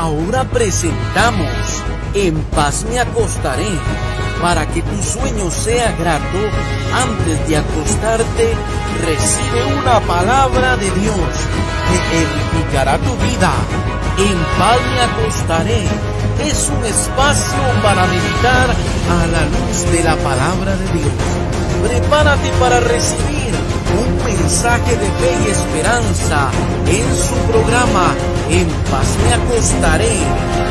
Ahora presentamos En paz me acostaré para que tu sueño sea grato, antes de acostarte, recibe una palabra de Dios que edificará tu vida. En paz me acostaré. Es un espacio para meditar a la luz de la palabra de Dios. Prepárate para recibir Saque de fe y esperanza en su programa En paz me acostaré,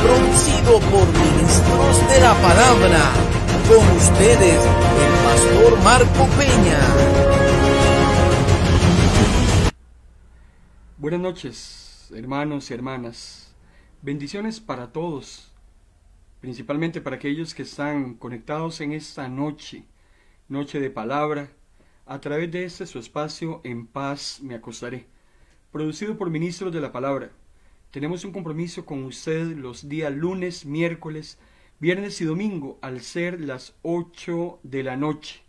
producido por ministros de la palabra. Con ustedes, el pastor Marco Peña. Buenas noches, hermanos y hermanas. Bendiciones para todos, principalmente para aquellos que están conectados en esta noche, noche de palabra, a través de este su espacio, en paz me acostaré. Producido por ministros de la palabra. Tenemos un compromiso con usted los días lunes, miércoles, viernes y domingo al ser las 8 de la noche.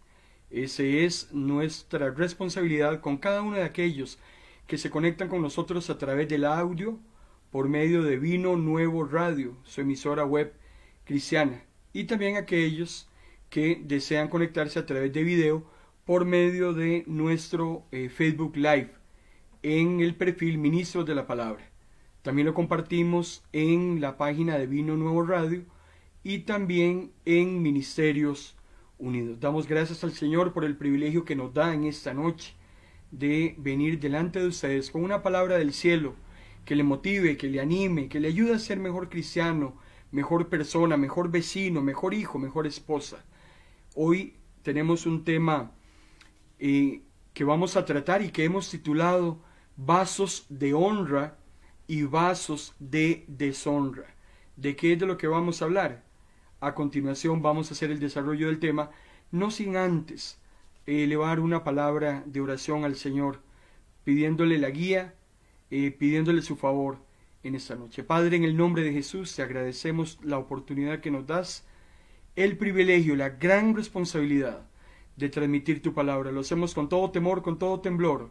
Esa es nuestra responsabilidad con cada uno de aquellos que se conectan con nosotros a través del audio por medio de Vino Nuevo Radio, su emisora web cristiana, y también aquellos que desean conectarse a través de video por medio de nuestro eh, Facebook Live en el perfil Ministros de la Palabra. También lo compartimos en la página de Vino Nuevo Radio y también en Ministerios Unidos. Damos gracias al Señor por el privilegio que nos da en esta noche de venir delante de ustedes con una palabra del cielo que le motive, que le anime, que le ayude a ser mejor cristiano, mejor persona, mejor vecino, mejor hijo, mejor esposa. Hoy tenemos un tema que vamos a tratar y que hemos titulado Vasos de honra y vasos de deshonra. ¿De qué es de lo que vamos a hablar? A continuación vamos a hacer el desarrollo del tema, no sin antes eh, elevar una palabra de oración al Señor, pidiéndole la guía, eh, pidiéndole su favor en esta noche. Padre, en el nombre de Jesús, te agradecemos la oportunidad que nos das, el privilegio, la gran responsabilidad de transmitir tu palabra. Lo hacemos con todo temor, con todo temblor,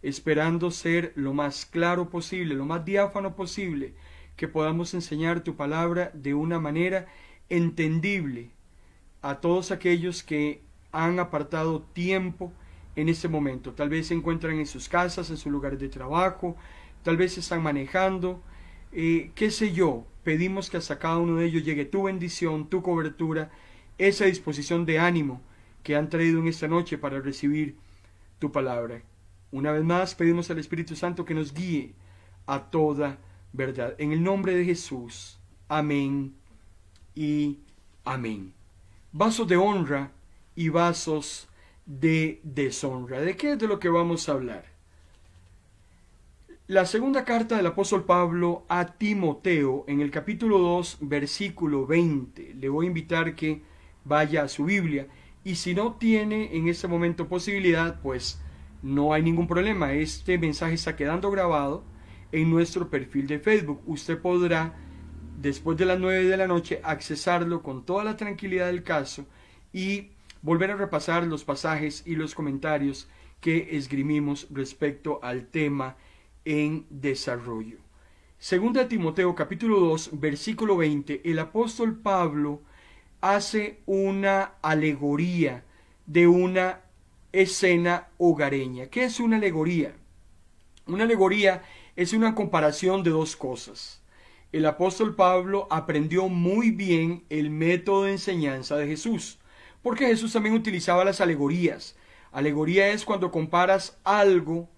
esperando ser lo más claro posible, lo más diáfano posible, que podamos enseñar tu palabra de una manera entendible a todos aquellos que han apartado tiempo en ese momento. Tal vez se encuentran en sus casas, en su lugar de trabajo, tal vez se están manejando, eh, qué sé yo. Pedimos que hasta cada uno de ellos llegue tu bendición, tu cobertura, esa disposición de ánimo que han traído en esta noche para recibir tu palabra. Una vez más, pedimos al Espíritu Santo que nos guíe a toda verdad. En el nombre de Jesús. Amén y amén. Vasos de honra y vasos de deshonra. ¿De qué es de lo que vamos a hablar? La segunda carta del apóstol Pablo a Timoteo en el capítulo 2, versículo 20. Le voy a invitar que vaya a su Biblia. Y si no tiene en este momento posibilidad, pues no hay ningún problema. Este mensaje está quedando grabado en nuestro perfil de Facebook. Usted podrá, después de las 9 de la noche, accesarlo con toda la tranquilidad del caso y volver a repasar los pasajes y los comentarios que esgrimimos respecto al tema en desarrollo. Segunda Timoteo capítulo 2, versículo 20, el apóstol Pablo hace una alegoría de una escena hogareña. ¿Qué es una alegoría? Una alegoría es una comparación de dos cosas. El apóstol Pablo aprendió muy bien el método de enseñanza de Jesús, porque Jesús también utilizaba las alegorías. Alegoría es cuando comparas algo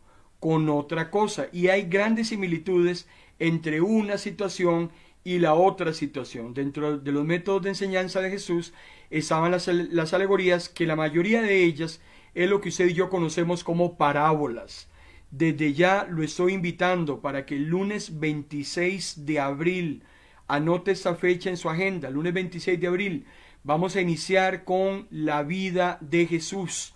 con otra cosa y hay grandes similitudes entre una situación y la otra situación. Dentro de los métodos de enseñanza de Jesús estaban las, las, alegorías, que la mayoría de ellas es lo que usted y yo conocemos como parábolas. Desde ya lo estoy invitando para que el lunes 26 de abril, anote esa fecha en su agenda, el lunes 26 de abril, vamos a iniciar con la vida de Jesús,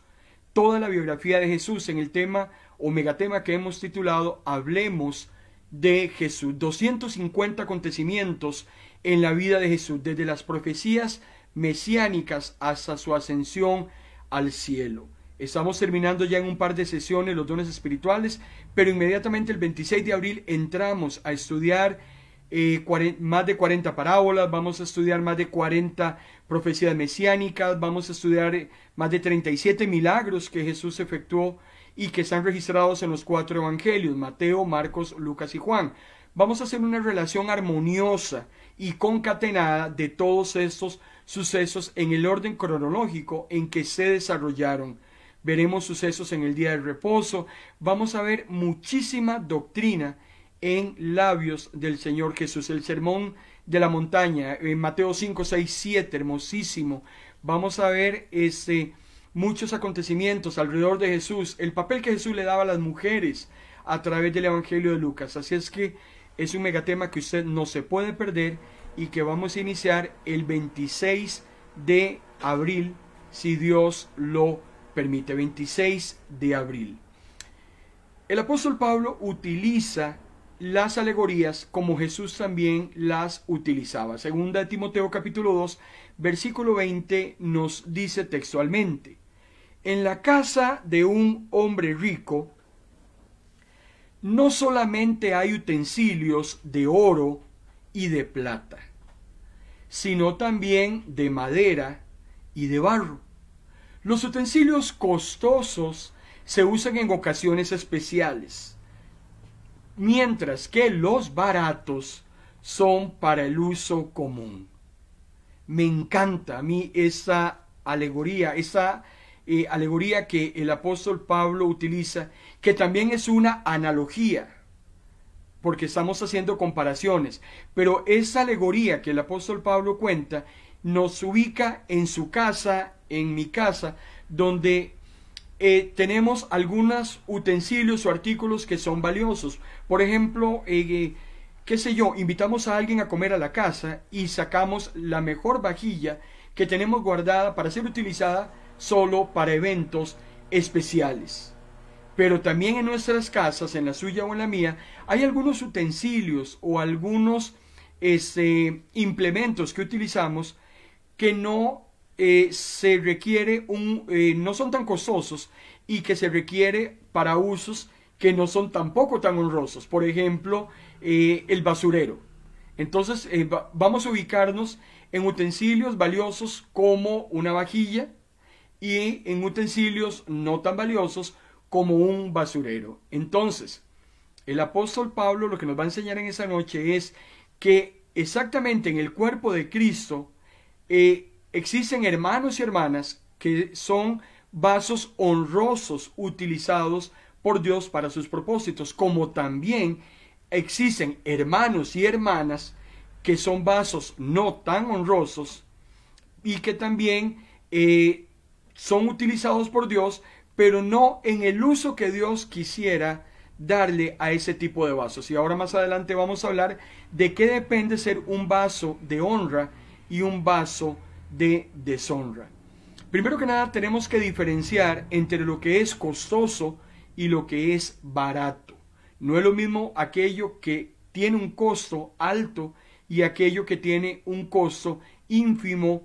toda la biografía de Jesús en el tema o megatema que hemos titulado Hablemos de Jesús, 250 acontecimientos en la vida de Jesús, desde las profecías mesiánicas hasta su ascensión al cielo. Estamos terminando ya en un par de sesiones los dones espirituales, pero inmediatamente el 26 de abril entramos a estudiar eh, más de 40 parábolas, vamos a estudiar más de 40 profecías mesiánicas, vamos a estudiar eh, más de 37 milagros que Jesús efectuó y que están registrados en los cuatro evangelios, Mateo, Marcos, Lucas y Juan. Vamos a hacer una relación armoniosa y concatenada de todos estos sucesos en el orden cronológico en que se desarrollaron. Veremos sucesos en el día del reposo, vamos a ver muchísima doctrina en labios del Señor Jesús. El sermón de la montaña, en Mateo 5, 6, 7, hermosísimo. Vamos a ver este, muchos acontecimientos alrededor de Jesús, el papel que Jesús le daba a las mujeres a través del Evangelio de Lucas. Así es que es un megatema que usted no se puede perder y que vamos a iniciar el 26 de abril, si Dios lo permite, 26 de abril. El apóstol Pablo utiliza las alegorías como Jesús también las utilizaba. Segunda de Timoteo capítulo 2, versículo 20 nos dice textualmente, en la casa de un hombre rico no solamente hay utensilios de oro y de plata, sino también de madera y de barro. Los utensilios costosos se usan en ocasiones especiales, mientras que los baratos son para el uso común. Me encanta a mí esa alegoría, esa alegoría que el apóstol Pablo utiliza, que también es una analogía, porque estamos haciendo comparaciones, pero esa alegoría que el apóstol Pablo cuenta nos ubica en su casa, en mi casa, donde eh, tenemos algunos utensilios o artículos que son valiosos. Por ejemplo, eh, eh, qué sé yo, invitamos a alguien a comer a la casa y sacamos la mejor vajilla que tenemos guardada para ser utilizada solo para eventos especiales. Pero también en nuestras casas, en la suya o en la mía, hay algunos utensilios o algunos este, implementos que utilizamos que no eh, se requiere un, eh, no son tan costosos y que se requiere para usos que no son tampoco tan honrosos. Por ejemplo, eh, el basurero. Entonces vamos a ubicarnos en utensilios valiosos como una vajilla, y en utensilios no tan valiosos como un basurero. Entonces, el apóstol Pablo lo que nos va a enseñar en esa noche es que exactamente en el cuerpo de Cristo eh, existen hermanos y hermanas que son vasos honrosos utilizados por Dios para sus propósitos, como también existen hermanos y hermanas que son vasos no tan honrosos y que también eh, son utilizados por Dios, pero no en el uso que Dios quisiera darle a ese tipo de vasos. Y ahora más adelante vamos a hablar de qué depende ser un vaso de honra y un vaso de deshonra. Primero que nada tenemos que diferenciar entre lo que es costoso y lo que es barato. No es lo mismo aquello que tiene un costo alto y aquello que tiene un costo ínfimo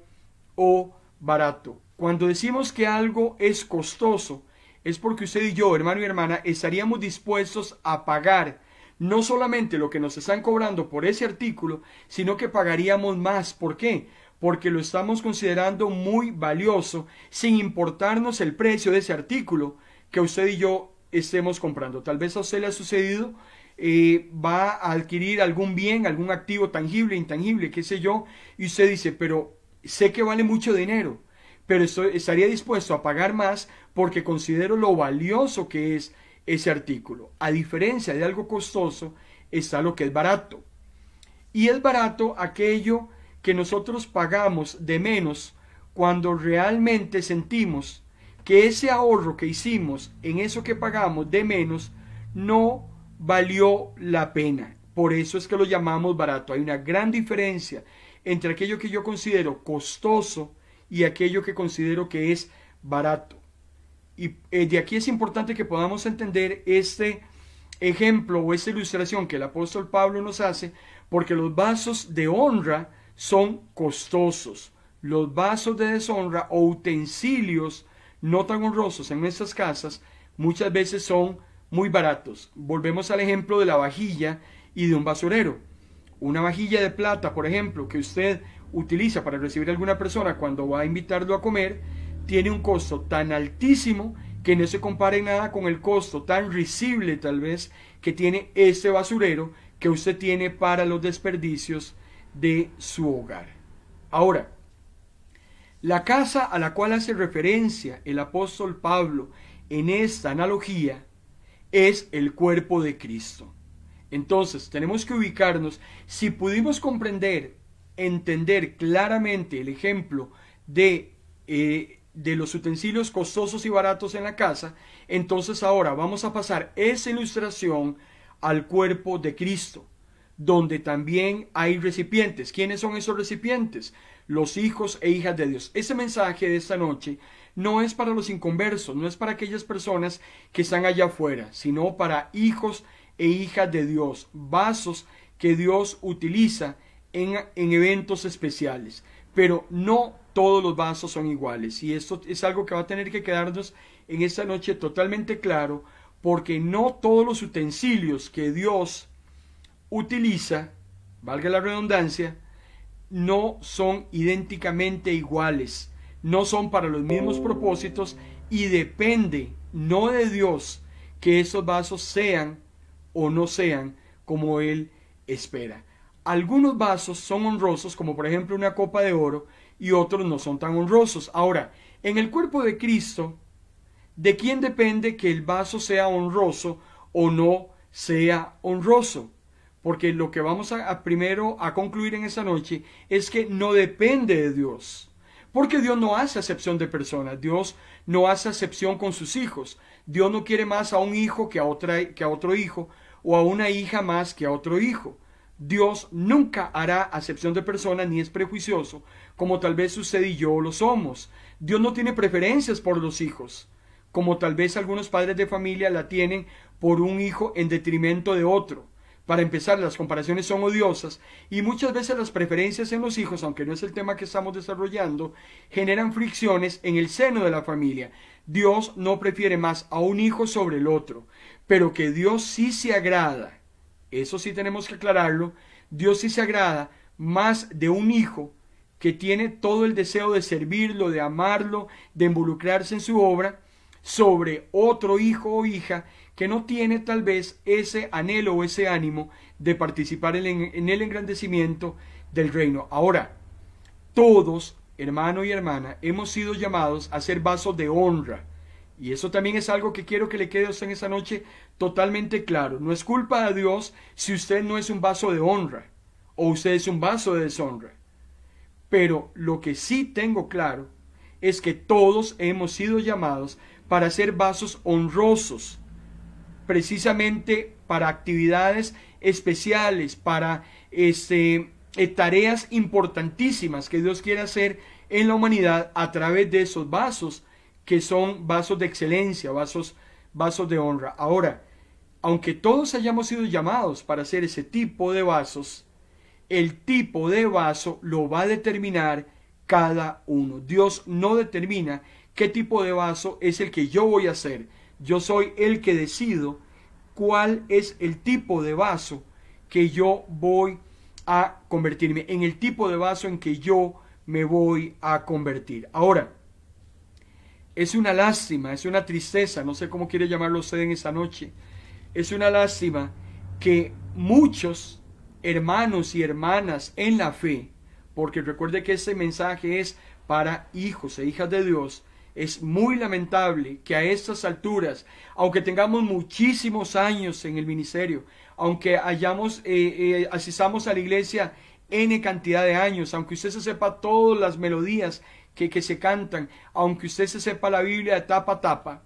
o barato. Cuando decimos que algo es costoso, es porque usted y yo, hermano y hermana, estaríamos dispuestos a pagar no solamente lo que nos están cobrando por ese artículo, sino que pagaríamos más. ¿Por qué? Porque lo estamos considerando muy valioso, sin importarnos el precio de ese artículo que usted y yo estemos comprando. Tal vez a usted le ha sucedido, eh, va a adquirir algún bien, algún activo tangible, intangible, qué sé yo, y usted dice, pero sé que vale mucho dinero pero estaría dispuesto a pagar más porque considero lo valioso que es ese artículo. A diferencia de algo costoso, está lo que es barato. Y es barato aquello que nosotros pagamos de menos cuando realmente sentimos que ese ahorro que hicimos en eso que pagamos de menos no valió la pena. Por eso es que lo llamamos barato. Hay una gran diferencia entre aquello que yo considero costoso y aquello que considero que es barato. Y eh, de aquí es importante que podamos entender este ejemplo o esta ilustración que el apóstol Pablo nos hace, porque los vasos de honra son costosos. Los vasos de deshonra o utensilios no tan honrosos en nuestras casas muchas veces son muy baratos. Volvemos al ejemplo de la vajilla y de un basurero. Una vajilla de plata, por ejemplo, que usted utiliza para recibir a alguna persona cuando va a invitarlo a comer, tiene un costo tan altísimo que no se compare nada con el costo tan risible tal vez que tiene este basurero que usted tiene para los desperdicios de su hogar. Ahora, la casa a la cual hace referencia el apóstol Pablo en esta analogía es el cuerpo de Cristo. Entonces, tenemos que ubicarnos, si pudimos comprender entender claramente el ejemplo de, eh, de los utensilios costosos y baratos en la casa, entonces ahora vamos a pasar esa ilustración al cuerpo de Cristo, donde también hay recipientes. ¿Quiénes son esos recipientes? Los hijos e hijas de Dios. Ese mensaje de esta noche no es para los inconversos, no es para aquellas personas que están allá afuera, sino para hijos e hijas de Dios, vasos que Dios utiliza en, eventos especiales, pero no todos los vasos son iguales y esto es algo que va a tener que quedarnos en esta noche totalmente claro porque no todos los utensilios que Dios utiliza, valga la redundancia, no son idénticamente iguales, no son para los mismos propósitos y depende no de Dios que esos vasos sean o no sean como Él espera algunos vasos son honrosos, como por ejemplo una copa de oro, y otros no son tan honrosos. Ahora, en el cuerpo de Cristo, ¿de quién depende que el vaso sea honroso o no sea honroso? Porque lo que vamos a, primero a concluir en esta noche es que no depende de Dios. Porque Dios no hace acepción de personas, Dios no hace acepción con sus hijos. Dios no quiere más a un hijo que a, que a otro hijo, o a una hija más que a otro hijo. Dios nunca hará acepción de personas ni es prejuicioso, como tal vez usted y yo lo somos. Dios no tiene preferencias por los hijos, como tal vez algunos padres de familia la tienen por un hijo en detrimento de otro. Para empezar, las comparaciones son odiosas y muchas veces las preferencias en los hijos, aunque no es el tema que estamos desarrollando, generan fricciones en el seno de la familia. Dios no prefiere más a un hijo sobre el otro, pero que Dios sí se agrada eso sí tenemos que aclararlo, Dios sí se agrada más de un hijo que tiene todo el deseo de servirlo, de amarlo, de involucrarse en su obra, sobre otro hijo o hija que no tiene tal vez ese anhelo o ese ánimo de participar en el engrandecimiento del reino. Ahora, todos, hermano y hermana, hemos sido llamados a ser vasos de honra. Y eso también es algo que quiero que le quede a usted en esa noche totalmente claro. No es culpa de Dios si usted no es un vaso de honra o usted es un vaso de deshonra. Pero lo que sí tengo claro es que todos hemos sido llamados para ser vasos honrosos, precisamente para actividades especiales, para este, eh, tareas importantísimas que Dios quiere hacer en la humanidad a través de esos vasos que son vasos de excelencia, vasos, vasos de honra. Ahora, aunque todos hayamos sido llamados para hacer ese tipo de vasos, el tipo de vaso lo va a determinar cada uno. Dios no determina qué tipo de vaso es el que yo voy a hacer. Yo soy el que decido cuál es el tipo de vaso que yo voy a convertirme, en el tipo de vaso en que yo me voy a convertir. Ahora, es una lástima, es una tristeza, no sé cómo quiere llamarlo usted en esa noche, es una lástima que muchos hermanos y hermanas en la fe, porque recuerde que este mensaje es para hijos e hijas de Dios, es muy lamentable que a estas alturas, aunque tengamos muchísimos años en el ministerio, aunque hayamos, eh, eh asistamos a la iglesia N cantidad de años, aunque usted se sepa todas las melodías que, que, se cantan, aunque usted se sepa la Biblia tapa tapa,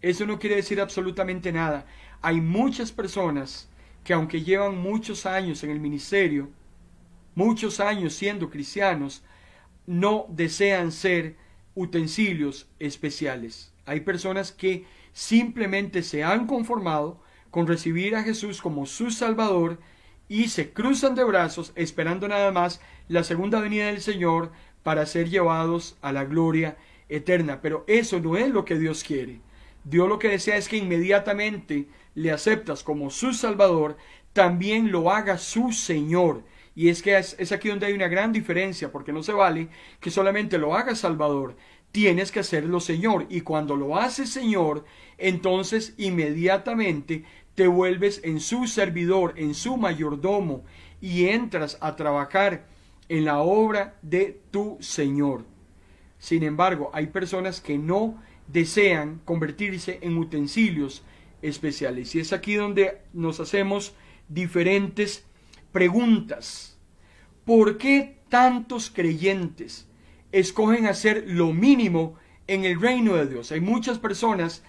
eso no quiere decir absolutamente nada. Hay muchas personas que aunque llevan muchos años en el ministerio, muchos años siendo cristianos, no desean ser utensilios especiales. Hay personas que simplemente se han conformado con recibir a Jesús como su Salvador y se cruzan de brazos esperando nada más la segunda venida del Señor para ser llevados a la gloria eterna. Pero eso no es lo que Dios quiere. Dios lo que desea es que inmediatamente le aceptas como su Salvador, también lo haga su Señor. Y es que es, aquí donde hay una gran diferencia, porque no se vale que solamente lo haga Salvador. Tienes que hacerlo Señor. Y cuando lo haces Señor, entonces inmediatamente te vuelves en su servidor, en su mayordomo, y entras a trabajar en la obra de tu Señor. Sin embargo, hay personas que no desean convertirse en utensilios especiales. Y es aquí donde nos hacemos diferentes preguntas. ¿Por qué tantos creyentes escogen hacer lo mínimo en el reino de Dios? Hay muchas personas,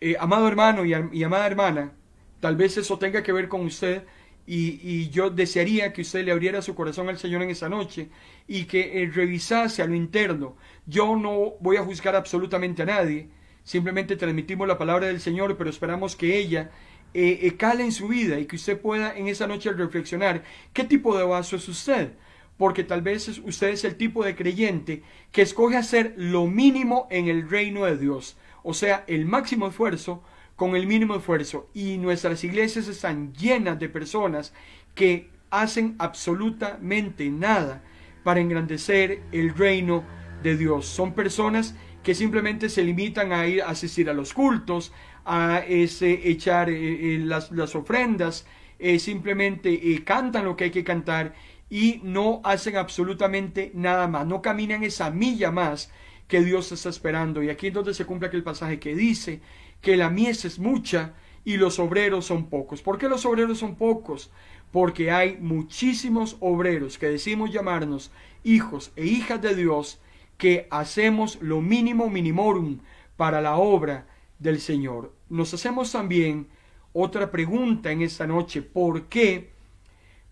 eh, amado hermano y, amada hermana, tal vez eso tenga que ver con usted. Y, yo desearía que usted le abriera su corazón al Señor en esa noche y que eh, revisase a lo interno. Yo no voy a juzgar absolutamente a nadie, Simplemente transmitimos la palabra del Señor, pero esperamos que ella eh, eh, cale en su vida y que usted pueda en esa noche reflexionar qué tipo de vaso es usted. Porque tal vez usted es el tipo de creyente que escoge hacer lo mínimo en el reino de Dios. O sea, el máximo esfuerzo con el mínimo esfuerzo. Y nuestras iglesias están llenas de personas que hacen absolutamente nada para engrandecer el reino de Dios. Son personas que simplemente se limitan a ir a asistir a los cultos, a ese, echar eh, eh, las, ofrendas, eh, simplemente cantan lo que hay que cantar y no hacen absolutamente nada más, no caminan esa milla más que Dios está esperando. Y aquí es donde se cumple aquel pasaje que dice que la mies es mucha y los obreros son pocos. ¿Por qué los obreros son pocos? Porque hay muchísimos obreros que decimos llamarnos hijos e hijas de Dios, que hacemos lo mínimo minimorum para la obra del Señor. Nos hacemos también otra pregunta en esta noche. ¿Por qué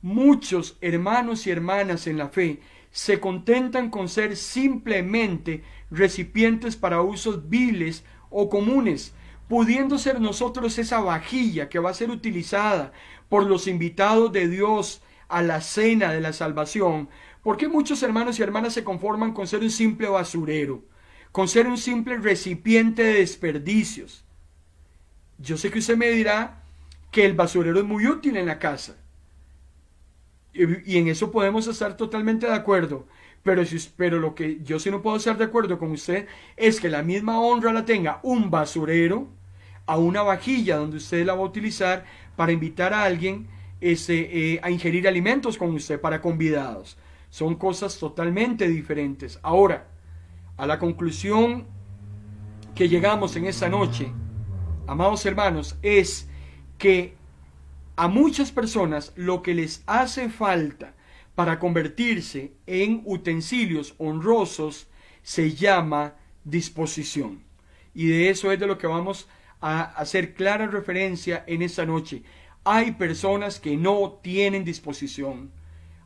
muchos hermanos y hermanas en la fe se contentan con ser simplemente recipientes para usos viles o comunes, pudiendo ser nosotros esa vajilla que va a ser utilizada por los invitados de Dios a la cena de la salvación ¿Por qué muchos hermanos y hermanas se conforman con ser un simple basurero? Con ser un simple recipiente de desperdicios. Yo sé que usted me dirá que el basurero es muy útil en la casa. Y, en eso podemos estar totalmente de acuerdo. Pero, si, pero lo que yo sí no puedo estar de acuerdo con usted es que la misma honra la tenga un basurero a una vajilla donde usted la va a utilizar para invitar a alguien ese, eh, a ingerir alimentos con usted para convidados. Son cosas totalmente diferentes. Ahora, a la conclusión que llegamos en esta noche, amados hermanos, es que a muchas personas lo que les hace falta para convertirse en utensilios honrosos se llama disposición. Y de eso es de lo que vamos a hacer clara referencia en esta noche. Hay personas que no tienen disposición.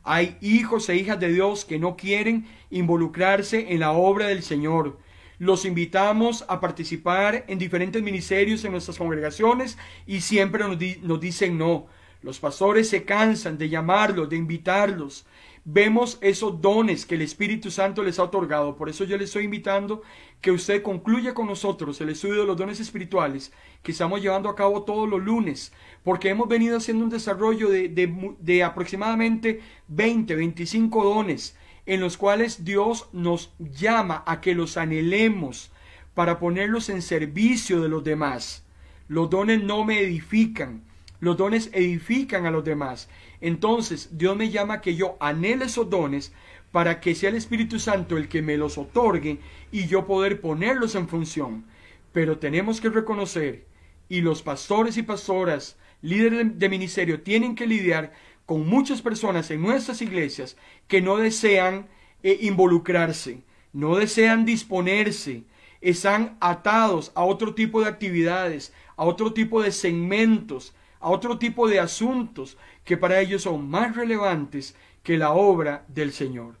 Hay hijos e hijas de Dios que no quieren involucrarse en la obra del Señor. Los invitamos a participar en diferentes ministerios en nuestras congregaciones y siempre nos, dicen no. Los pastores se cansan de llamarlos, de invitarlos, vemos esos dones que el Espíritu Santo les ha otorgado. Por eso yo les estoy invitando que usted concluya con nosotros el estudio de los dones espirituales que estamos llevando a cabo todos los lunes, porque hemos venido haciendo un desarrollo de, aproximadamente 20, 25 dones en los cuales Dios nos llama a que los anhelemos para ponerlos en servicio de los demás. Los dones no me edifican, los dones edifican a los demás. Entonces Dios me llama que yo anhele esos dones para que sea el Espíritu Santo el que me los otorgue y yo poder ponerlos en función. Pero tenemos que reconocer, y los pastores y pastoras, líderes de ministerio, tienen que lidiar con muchas personas en nuestras iglesias que no desean eh, involucrarse, no desean disponerse, están atados a otro tipo de actividades, a otro tipo de segmentos, a otro tipo de asuntos, que para ellos son más relevantes que la obra del Señor.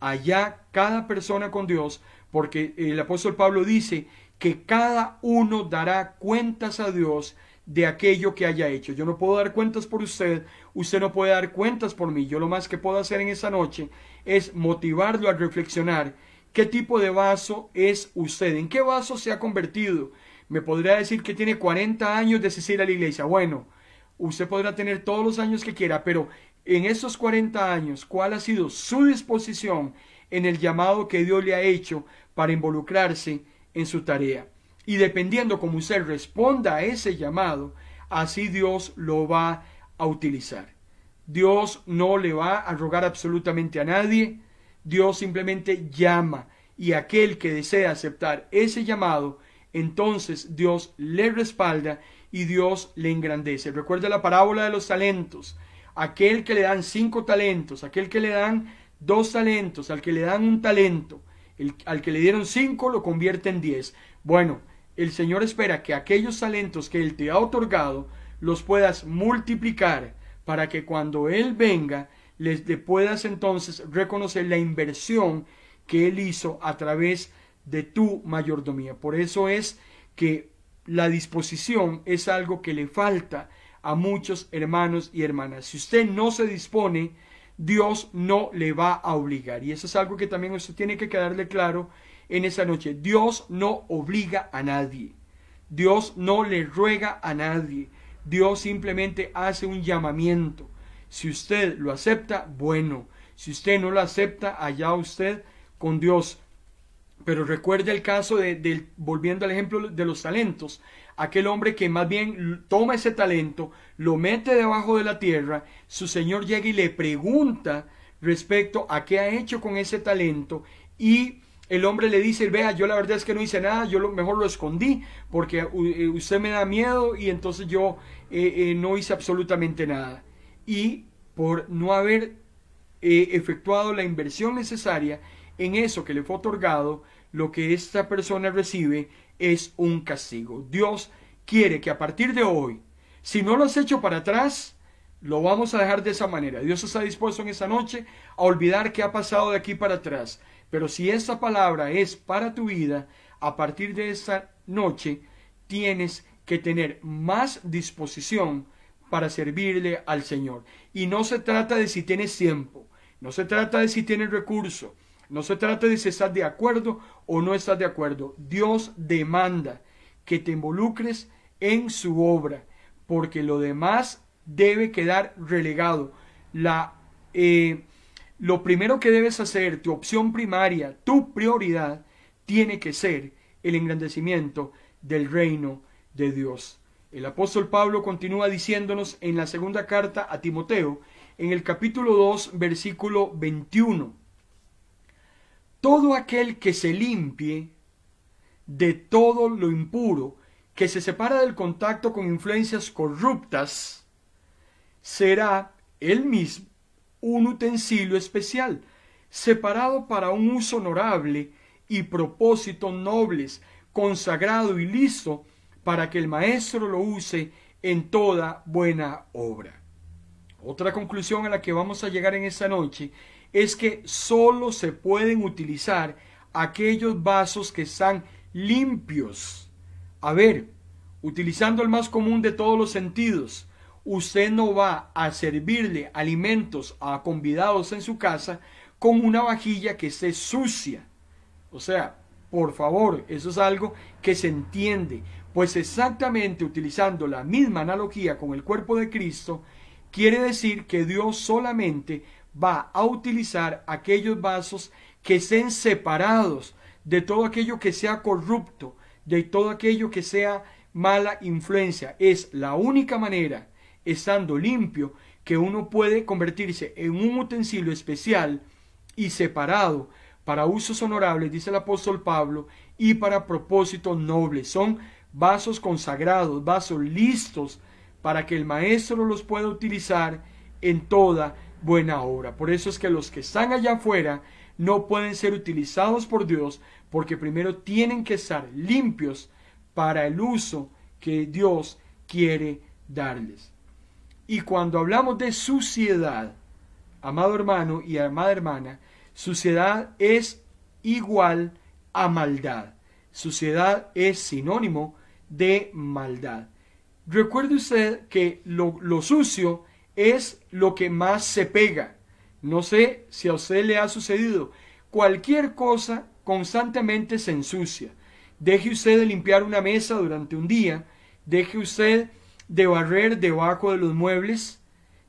Allá cada persona con Dios, porque el apóstol Pablo dice que cada uno dará cuentas a Dios de aquello que haya hecho. Yo no puedo dar cuentas por usted, usted no puede dar cuentas por mí. Yo lo más que puedo hacer en esa noche es motivarlo a reflexionar qué tipo de vaso es usted, en qué vaso se ha convertido. Me podría decir que tiene 40 años de asistir a la iglesia. Bueno, usted podrá tener todos los años que quiera, pero en esos 40 años, ¿cuál ha sido su disposición en el llamado que Dios le ha hecho para involucrarse en su tarea? Y dependiendo cómo usted responda a ese llamado, así Dios lo va a utilizar. Dios no le va a rogar absolutamente a nadie, Dios simplemente llama y aquel que desea aceptar ese llamado, entonces Dios le respalda y Dios le engrandece. Recuerda la parábola de los talentos. Aquel que le dan cinco talentos, aquel que le dan dos talentos, al que le dan un talento, al que le dieron cinco lo convierte en diez. Bueno, el Señor espera que aquellos talentos que Él te ha otorgado los puedas multiplicar para que cuando Él venga les, le puedas entonces reconocer la inversión que Él hizo a través de tu mayordomía. Por eso es que la disposición es algo que le falta a muchos hermanos y hermanas. Si usted no se dispone, Dios no le va a obligar. Y eso es algo que también usted tiene que quedarle claro en esa noche. Dios no obliga a nadie. Dios no le ruega a nadie. Dios simplemente hace un llamamiento. Si usted lo acepta, bueno. Si usted no lo acepta, allá usted con Dios. Pero recuerde el caso de, volviendo al ejemplo de los talentos, aquel hombre que más bien toma ese talento, lo mete debajo de la tierra, su señor llega y le pregunta respecto a qué ha hecho con ese talento y el hombre le dice, vea, yo la verdad es que no hice nada, yo lo, mejor lo escondí porque eh, usted me da miedo y entonces yo eh, eh, no hice absolutamente nada. Y por no haber efectuado la inversión necesaria en eso que le fue otorgado, lo que esta persona recibe es un castigo. Dios quiere que a partir de hoy, si no lo has hecho para atrás, lo vamos a dejar de esa manera. Dios está dispuesto en esa noche a olvidar qué ha pasado de aquí para atrás. Pero si esa palabra es para tu vida, a partir de esta noche tienes que tener más disposición para servirle al Señor. Y no se trata de si tienes tiempo, no se trata de si tienes recurso, no se trata de si estás de acuerdo o no estás de acuerdo. Dios demanda que te involucres en su obra, porque lo demás debe quedar relegado. La, eh, lo primero que debes hacer, tu opción primaria, tu prioridad, tiene que ser el engrandecimiento del reino de Dios. El apóstol Pablo continúa diciéndonos en la segunda carta a Timoteo, en el capítulo 2, versículo 21 todo aquel que se limpie de todo lo impuro, que se separa del contacto con influencias corruptas, será él mismo un utensilio especial, separado para un uso honorable y propósitos nobles, consagrado y listo para que el maestro lo use en toda buena obra. Otra conclusión a la que vamos a llegar en esta noche es que solo se pueden utilizar aquellos vasos que están limpios. A ver, utilizando el más común de todos los sentidos, usted no va a servirle alimentos a convidados en su casa con una vajilla que esté sucia. O sea, por favor, eso es algo que se entiende, pues exactamente utilizando la misma analogía con el cuerpo de Cristo, quiere decir que Dios solamente va a utilizar aquellos vasos que estén separados de todo aquello que sea corrupto, de todo aquello que sea mala influencia. Es la única manera, estando limpio, que uno puede convertirse en un utensilio especial y separado para usos honorables, dice el apóstol Pablo, y para propósitos nobles. Son vasos consagrados, vasos listos para que el maestro los pueda utilizar en toda buena obra. Por eso es que los que están allá afuera no pueden ser utilizados por Dios porque primero tienen que estar limpios para el uso que Dios quiere darles. Y cuando hablamos de suciedad, amado hermano y amada hermana, suciedad es igual a maldad. Suciedad es sinónimo de maldad. Recuerde usted que lo, lo sucio es lo que más se pega. No sé si a usted le ha sucedido. Cualquier cosa constantemente se ensucia. Deje usted de limpiar una mesa durante un día. Deje usted de barrer debajo de los muebles.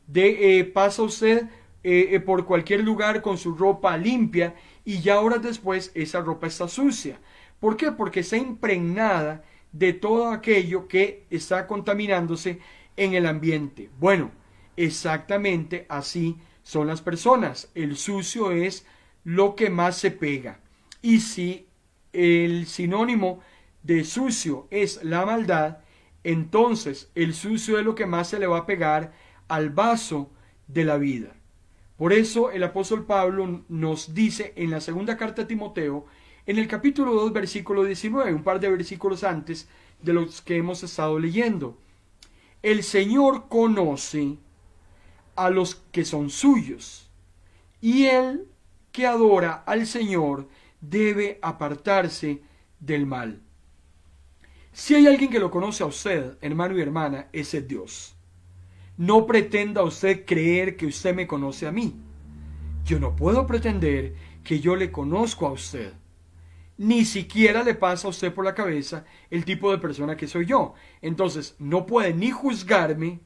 De, eh, pasa usted eh, eh, por cualquier lugar con su ropa limpia y ya horas después esa ropa está sucia. ¿Por qué? Porque está impregnada de todo aquello que está contaminándose en el ambiente. Bueno, Exactamente así son las personas. El sucio es lo que más se pega. Y si el sinónimo de sucio es la maldad, entonces el sucio es lo que más se le va a pegar al vaso de la vida. Por eso el apóstol Pablo nos dice en la segunda carta a Timoteo, en el capítulo 2, versículo 19, un par de versículos antes de los que hemos estado leyendo. El Señor conoce a los que son suyos. Y el que adora al Señor debe apartarse del mal. Si hay alguien que lo conoce a usted, hermano y hermana, ese es Dios. No pretenda usted creer que usted me conoce a mí. Yo no puedo pretender que yo le conozco a usted. Ni siquiera le pasa a usted por la cabeza el tipo de persona que soy yo. Entonces, no puede ni juzgarme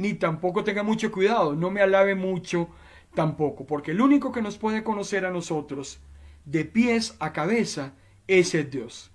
ni tampoco tenga mucho cuidado, no me alabe mucho tampoco, porque el único que nos puede conocer a nosotros de pies a cabeza es el Dios.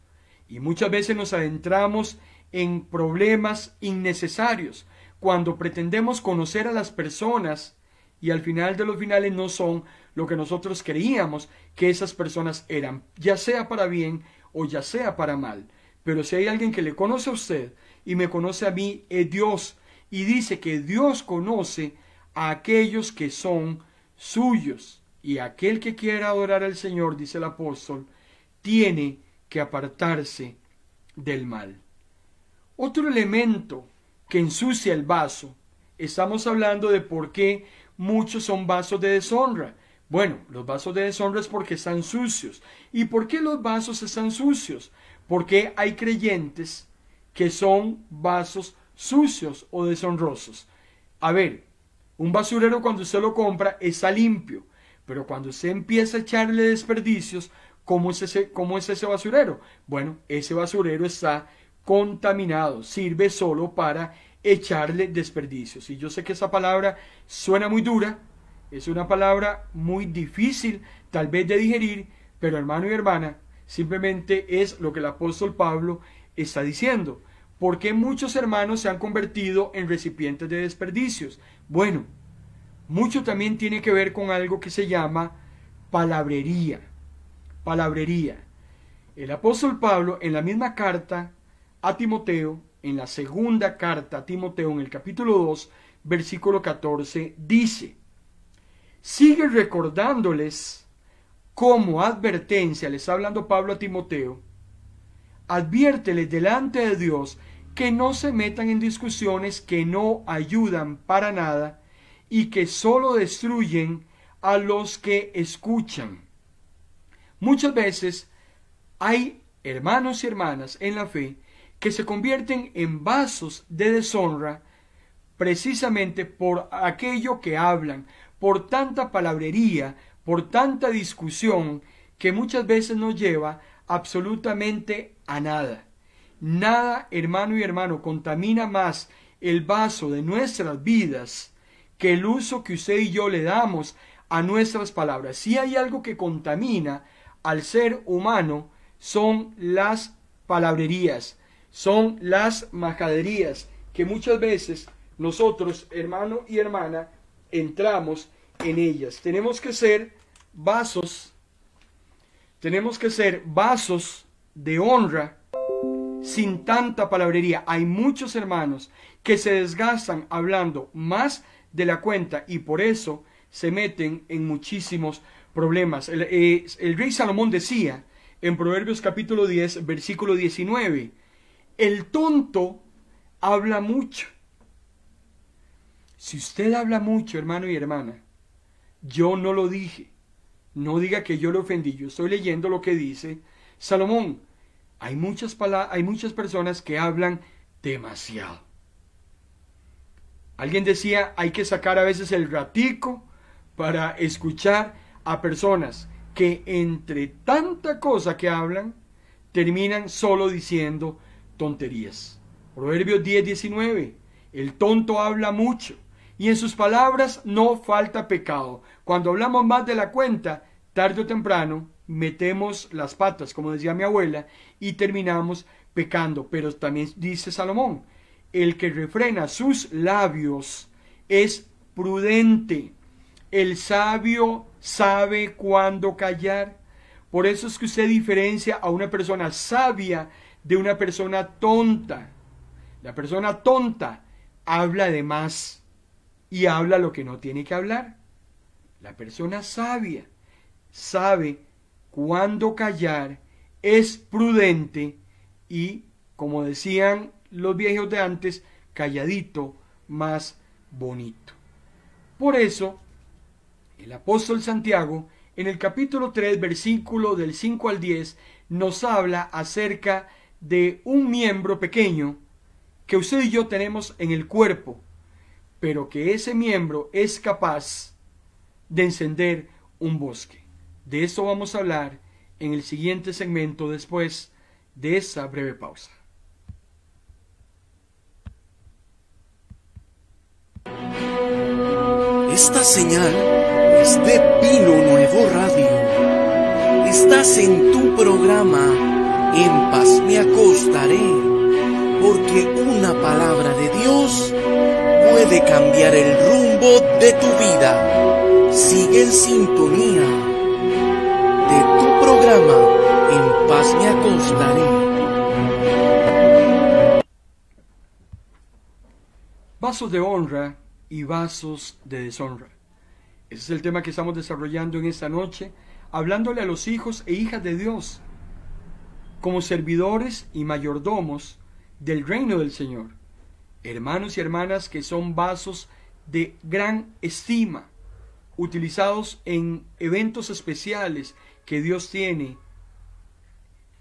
Y muchas veces nos adentramos en problemas innecesarios cuando pretendemos conocer a las personas y al final de los finales no son lo que nosotros creíamos que esas personas eran, ya sea para bien o ya sea para mal. Pero si hay alguien que le conoce a usted y me conoce a mí, es Dios y dice que Dios conoce a aquellos que son suyos. Y aquel que quiera adorar al Señor, dice el apóstol, tiene que apartarse del mal. Otro elemento que ensucia el vaso, estamos hablando de por qué muchos son vasos de deshonra. Bueno, los vasos de deshonra es porque están sucios. ¿Y por qué los vasos están sucios? Porque hay creyentes que son vasos sucios o deshonrosos. A ver, un basurero cuando usted lo compra está limpio, pero cuando usted empieza a echarle desperdicios, ¿cómo es ese, cómo es ese basurero? Bueno, ese basurero está contaminado, sirve solo para echarle desperdicios. Y yo sé que esa palabra suena muy dura, es una palabra muy difícil tal vez de digerir, pero hermano y hermana, simplemente es lo que el apóstol Pablo está diciendo. ¿Por qué muchos hermanos se han convertido en recipientes de desperdicios? Bueno, mucho también tiene que ver con algo que se llama palabrería. Palabrería. El apóstol Pablo en la misma carta a Timoteo, en la segunda carta a Timoteo en el capítulo 2, versículo 14, dice, sigue recordándoles como advertencia, les está hablando Pablo a Timoteo, adviérteles delante de Dios que no se metan en discusiones que no ayudan para nada y que solo destruyen a los que escuchan. Muchas veces hay hermanos y hermanas en la fe que se convierten en vasos de deshonra precisamente por aquello que hablan, por tanta palabrería, por tanta discusión que muchas veces no lleva absolutamente a nada. Nada, hermano y hermano, contamina más el vaso de nuestras vidas que el uso que usted y yo le damos a nuestras palabras. Si hay algo que contamina al ser humano, son las palabrerías, son las majaderías, que muchas veces nosotros, hermano y hermana, entramos en ellas. Tenemos que ser vasos, tenemos que ser vasos de honra sin tanta palabrería. Hay muchos hermanos que se desgastan hablando más de la cuenta y por eso se meten en muchísimos problemas. El, eh, rey Salomón decía en Proverbios capítulo 10, versículo 19, el tonto habla mucho. Si usted habla mucho, hermano y hermana, yo no lo dije. No diga que yo le ofendí. Yo estoy leyendo lo que dice Salomón. Hay muchas, hay muchas personas que hablan demasiado. Alguien decía, hay que sacar a veces el ratico para escuchar a personas que entre tanta cosa que hablan, terminan solo diciendo tonterías. Proverbios 10, 19. El tonto habla mucho y en sus palabras no falta pecado. Cuando hablamos más de la cuenta, tarde o temprano, metemos las patas, como decía mi abuela, y terminamos pecando. Pero también dice Salomón, el que refrena sus labios es prudente. El sabio sabe cuándo callar. Por eso es que usted diferencia a una persona sabia de una persona tonta. La persona tonta habla de más y habla lo que no tiene que hablar. La persona sabia sabe cuando callar es prudente y, como decían los viejos de antes, calladito más bonito. Por eso, el apóstol Santiago, en el capítulo 3, versículo del 5 al 10, nos habla acerca de un miembro pequeño que usted y yo tenemos en el cuerpo, pero que ese miembro es capaz de encender un bosque. De eso vamos a hablar en el siguiente segmento después de esa breve pausa. Esta señal es de Pino Nuevo Radio. Estás en tu programa En paz me acostaré, porque una palabra de Dios puede cambiar el rumbo de tu vida. Sigue en sintonía tu programa En paz me acostaré. Vasos de honra y vasos de deshonra. Ese es el tema que estamos desarrollando en esta noche, hablándole a los hijos e hijas de Dios, como servidores y mayordomos del reino del Señor, hermanos y hermanas que son vasos de gran estima, utilizados en eventos especiales, que Dios tiene,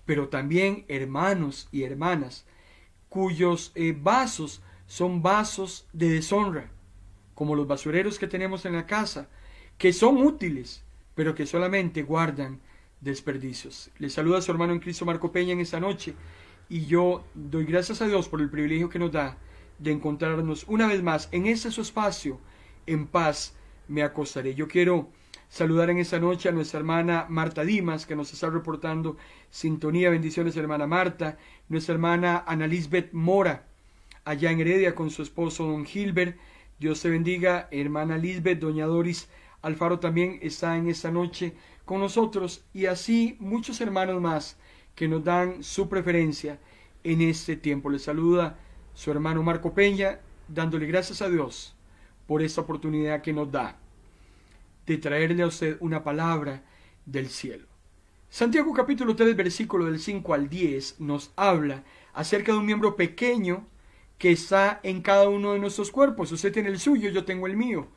pero también hermanos y hermanas cuyos eh, vasos son vasos de deshonra, como los basureros que tenemos en la casa, que son útiles, pero que solamente guardan desperdicios. Les saluda a su hermano en Cristo Marco Peña en esta noche y yo doy gracias a Dios por el privilegio que nos da de encontrarnos una vez más en este su espacio, en paz me acostaré. Yo quiero Saludar en esta noche a nuestra hermana Marta Dimas, que nos está reportando sintonía. Bendiciones, hermana Marta. Nuestra hermana Ana Lisbeth Mora, allá en Heredia, con su esposo don Gilbert. Dios te bendiga, hermana Lisbeth. Doña Doris Alfaro también está en esta noche con nosotros. Y así muchos hermanos más que nos dan su preferencia en este tiempo. Les saluda su hermano Marco Peña, dándole gracias a Dios por esta oportunidad que nos da de traerle a usted una palabra del cielo. Santiago capítulo 3, versículo del 5 al 10 nos habla acerca de un miembro pequeño que está en cada uno de nuestros cuerpos. Usted tiene el suyo, yo tengo el mío.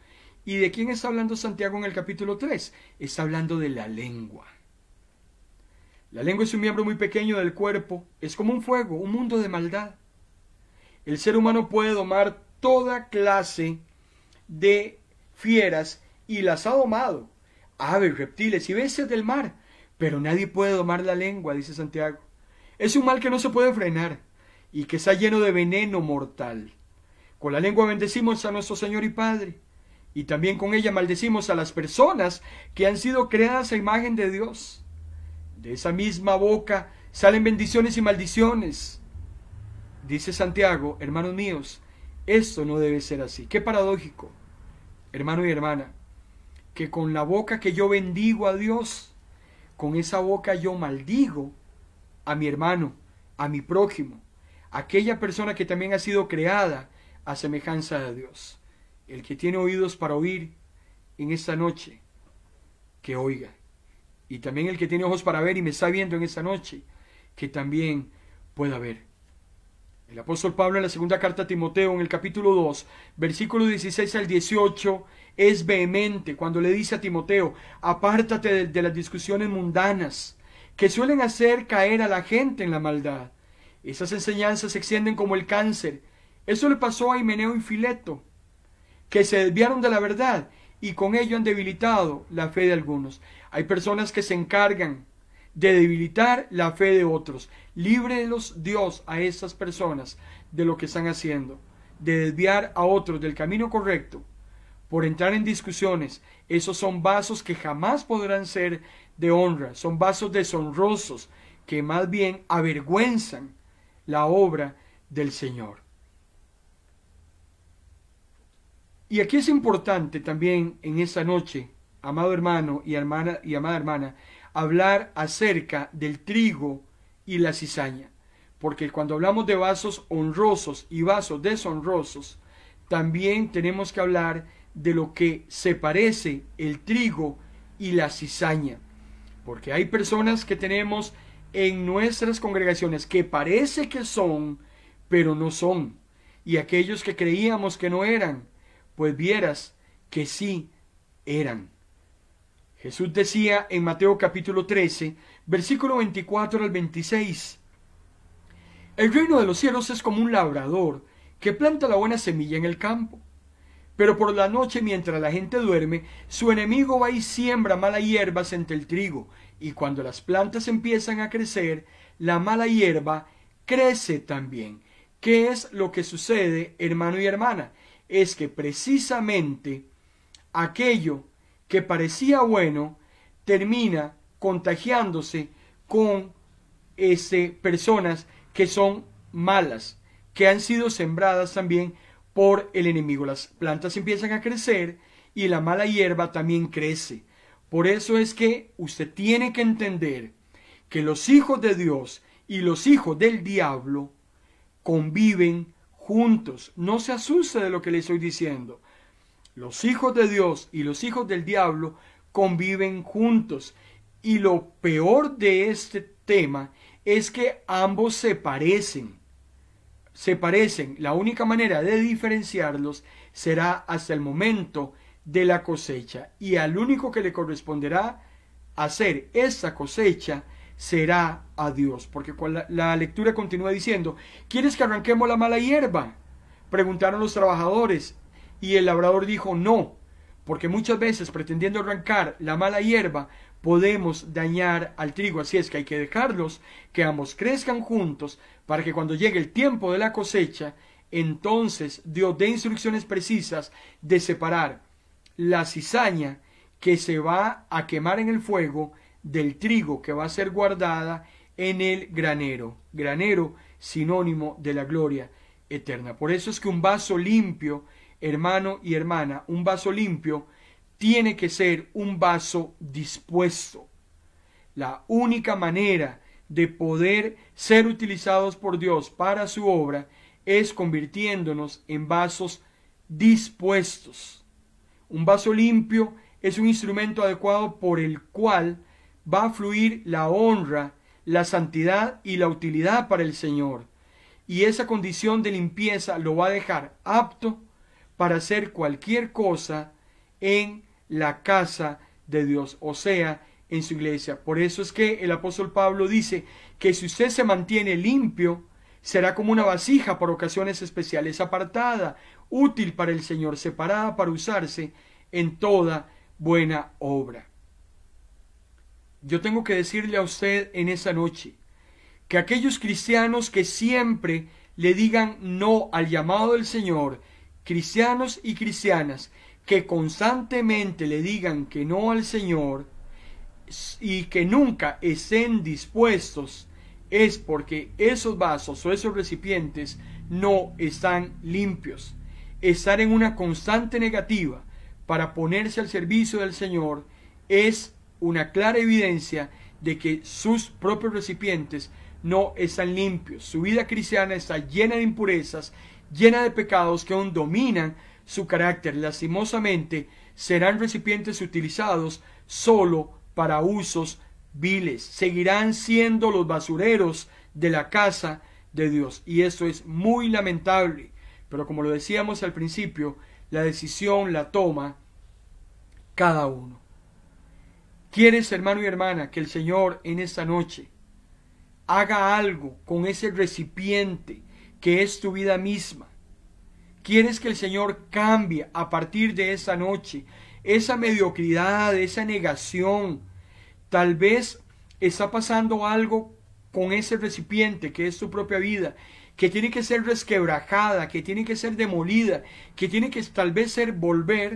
¿Y de quién está hablando Santiago en el capítulo 3? Está hablando de la lengua. La lengua es un miembro muy pequeño del cuerpo, es como un fuego, un mundo de maldad. El ser humano puede domar toda clase de fieras y las ha domado, aves, reptiles y veces del mar, pero nadie puede domar la lengua, dice Santiago. Es un mal que no se puede frenar y que está lleno de veneno mortal. Con la lengua bendecimos a nuestro Señor y Padre, y también con ella maldecimos a las personas que han sido creadas a imagen de Dios. De esa misma boca salen bendiciones y maldiciones. Dice Santiago, hermanos míos, esto no debe ser así. Qué paradójico, hermano y hermana que con la boca que yo bendigo a Dios, con esa boca yo maldigo a mi hermano, a mi prójimo, aquella persona que también ha sido creada a semejanza de Dios. El que tiene oídos para oír en esta noche, que oiga. Y también el que tiene ojos para ver y me está viendo en esta noche, que también pueda ver. El apóstol Pablo en la segunda carta a Timoteo, en el capítulo 2, versículo 16 al 18, es vehemente cuando le dice a Timoteo, apártate de, las discusiones mundanas que suelen hacer caer a la gente en la maldad. Esas enseñanzas se extienden como el cáncer. Eso le pasó a Himeneo y Fileto, que se desviaron de la verdad y con ello han debilitado la fe de algunos. Hay personas que se encargan de debilitar la fe de otros. Líbrelos Dios a esas personas de lo que están haciendo, de desviar a otros del camino correcto por entrar en discusiones, esos son vasos que jamás podrán ser de honra, son vasos deshonrosos que más bien avergüenzan la obra del Señor. Y aquí es importante también en esta noche, amado hermano y hermana y amada hermana, hablar acerca del trigo y la cizaña, porque cuando hablamos de vasos honrosos y vasos deshonrosos, también tenemos que hablar de lo que se parece el trigo y la cizaña. Porque hay personas que tenemos en nuestras congregaciones que parece que son, pero no son. Y aquellos que creíamos que no eran, pues vieras que sí eran. Jesús decía en Mateo capítulo 13, versículo 24 al 26, El reino de los cielos es como un labrador que planta la buena semilla en el campo pero por la noche, mientras la gente duerme, su enemigo va y siembra mala hierbas entre el trigo, y cuando las plantas empiezan a crecer, la mala hierba crece también. ¿Qué es lo que sucede, hermano y hermana? Es que precisamente aquello que parecía bueno termina contagiándose con ese personas que son malas, que han sido sembradas también por el enemigo. Las plantas empiezan a crecer y la mala hierba también crece. Por eso es que usted tiene que entender que los hijos de Dios y los hijos del diablo conviven juntos. No se asuste de lo que le estoy diciendo. Los hijos de Dios y los hijos del diablo conviven juntos. Y lo peor de este tema es que ambos se parecen se parecen. La única manera de diferenciarlos será hasta el momento de la cosecha. Y al único que le corresponderá hacer esa cosecha será a Dios. Porque la, lectura continúa diciendo, ¿quieres que arranquemos la mala hierba? Preguntaron los trabajadores. Y el labrador dijo, no, porque muchas veces pretendiendo arrancar la mala hierba, podemos dañar al trigo. Así es que hay que dejarlos que ambos crezcan juntos para que cuando llegue el tiempo de la cosecha, entonces Dios dé instrucciones precisas de separar la cizaña que se va a quemar en el fuego del trigo que va a ser guardada en el granero. Granero sinónimo de la gloria eterna. Por eso es que un vaso limpio, hermano y hermana, un vaso limpio tiene que ser un vaso dispuesto. La única manera de poder ser utilizados por Dios para su obra es convirtiéndonos en vasos dispuestos. Un vaso limpio es un instrumento adecuado por el cual va a fluir la honra, la santidad y la utilidad para el Señor. Y esa condición de limpieza lo va a dejar apto para hacer cualquier cosa en la casa de Dios, o sea, en su iglesia. Por eso es que el apóstol Pablo dice que si usted se mantiene limpio, será como una vasija para ocasiones especiales apartada, útil para el Señor, separada para usarse en toda buena obra. Yo tengo que decirle a usted en esa noche que aquellos cristianos que siempre le digan no al llamado del Señor, cristianos y cristianas que constantemente le digan que no al Señor, y que nunca estén dispuestos es porque esos vasos o esos recipientes no están limpios. Estar en una constante negativa para ponerse al servicio del Señor es una clara evidencia de que sus propios recipientes no están limpios. Su vida cristiana está llena de impurezas, llena de pecados que aún dominan su carácter. Lastimosamente, serán recipientes utilizados solo para usos viles. Seguirán siendo los basureros de la casa de Dios. Y eso es muy lamentable. Pero como lo decíamos al principio, la decisión la toma cada uno. ¿Quieres, hermano y hermana, que el Señor en esta noche haga algo con ese recipiente que es tu vida misma? ¿Quieres que el Señor cambie a partir de esta noche esa mediocridad, esa negación, Tal vez está pasando algo con ese recipiente que es tu propia vida, que tiene que ser resquebrajada, que tiene que ser demolida, que tiene que tal vez ser volver,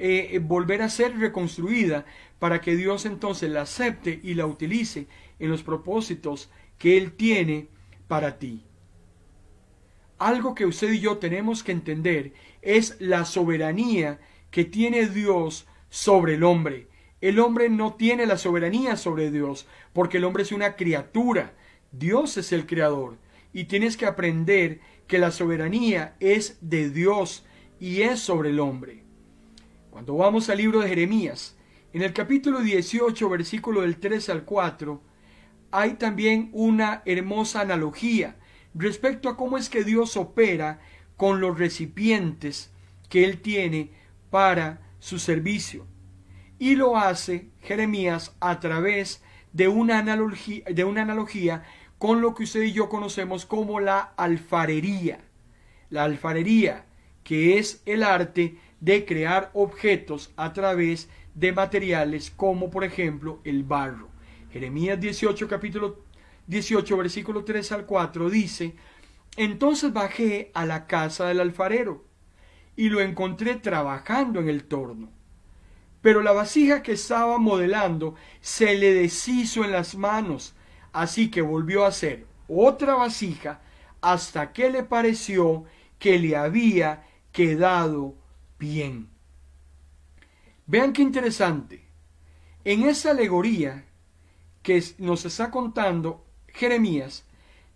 eh, eh, volver a ser reconstruida para que Dios entonces la acepte y la utilice en los propósitos que Él tiene para ti. Algo que usted y yo tenemos que entender es la soberanía que tiene Dios sobre el hombre. El hombre no tiene la soberanía sobre Dios, porque el hombre es una criatura. Dios es el creador. Y tienes que aprender que la soberanía es de Dios y es sobre el hombre. Cuando vamos al libro de Jeremías, en el capítulo 18, versículo del 3 al 4, hay también una hermosa analogía respecto a cómo es que Dios opera con los recipientes que Él tiene para su servicio. Y lo hace Jeremías a través de una analogía, de una analogía con lo que usted y yo conocemos como la alfarería. La alfarería, que es el arte de crear objetos a través de materiales como por ejemplo el barro. Jeremías 18, capítulo 18, versículo 3 al 4 dice, entonces bajé a la casa del alfarero y lo encontré trabajando en el torno. Pero la vasija que estaba modelando se le deshizo en las manos, así que volvió a hacer otra vasija hasta que le pareció que le había quedado bien. Vean qué interesante. En esa alegoría que nos está contando Jeremías,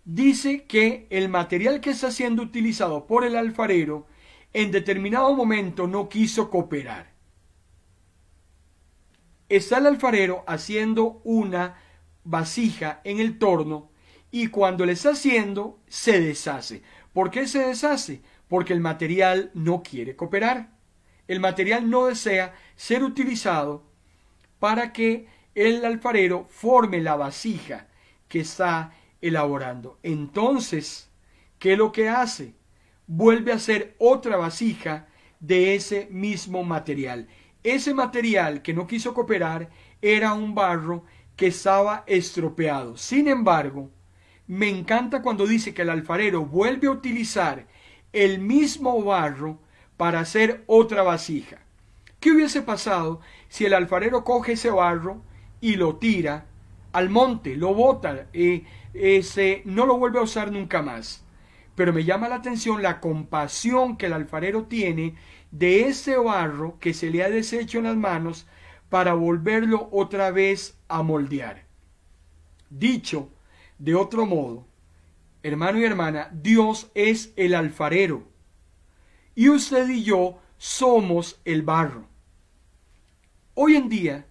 dice que el material que está siendo utilizado por el alfarero en determinado momento no quiso cooperar está el alfarero haciendo una vasija en el torno y cuando le está haciendo se deshace. ¿Por qué se deshace? Porque el material no quiere cooperar. El material no desea ser utilizado para que el alfarero forme la vasija que está elaborando. Entonces, ¿qué es lo que hace? Vuelve a hacer otra vasija de ese mismo material. Ese material que no quiso cooperar era un barro que estaba estropeado. Sin embargo, me encanta cuando dice que el alfarero vuelve a utilizar el mismo barro para hacer otra vasija. ¿Qué hubiese pasado si el alfarero coge ese barro y lo tira al monte, lo bota, y eh, ese, no lo vuelve a usar nunca más? Pero me llama la atención la compasión que el alfarero tiene de ese barro que se le ha deshecho en las manos para volverlo otra vez a moldear. Dicho de otro modo, hermano y hermana, Dios es el alfarero y usted y yo somos el barro. Hoy en día